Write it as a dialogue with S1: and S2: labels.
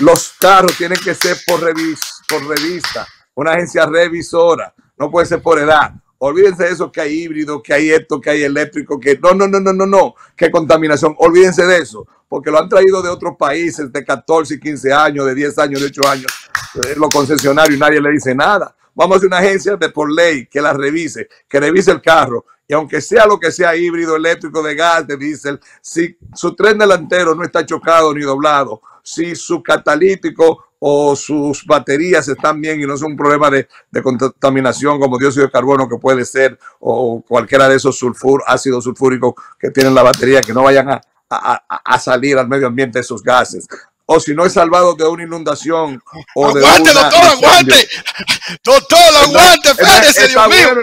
S1: Los carros tienen que ser por, revista, una agencia revisora, no puede ser por edad. Olvídense de eso, que hay híbrido, que hay esto, que hay eléctrico, que no, no, no, no, no, no, que contaminación. Olvídense de eso, porque lo han traído de otros países de 14 y 15 años, de 10 años, de 8 años, eh, los concesionarios, nadie le dice nada. Vamos a hacer una agencia de por ley que la revise, que revise el carro y aunque sea lo que sea híbrido, eléctrico, de gas, de diésel, si su tren delantero no está chocado ni doblado, si su catalítico o sus baterías están bien y no es un problema de, contaminación como dióxido de carbono que puede ser o cualquiera de esos sulfur, ácidos sulfúricos que tienen la batería, que no vayan a, salir al medio ambiente esos gases o si no es salvado de una inundación o de una doctor, aguante, doctor, aguante,
S2: Dios mío.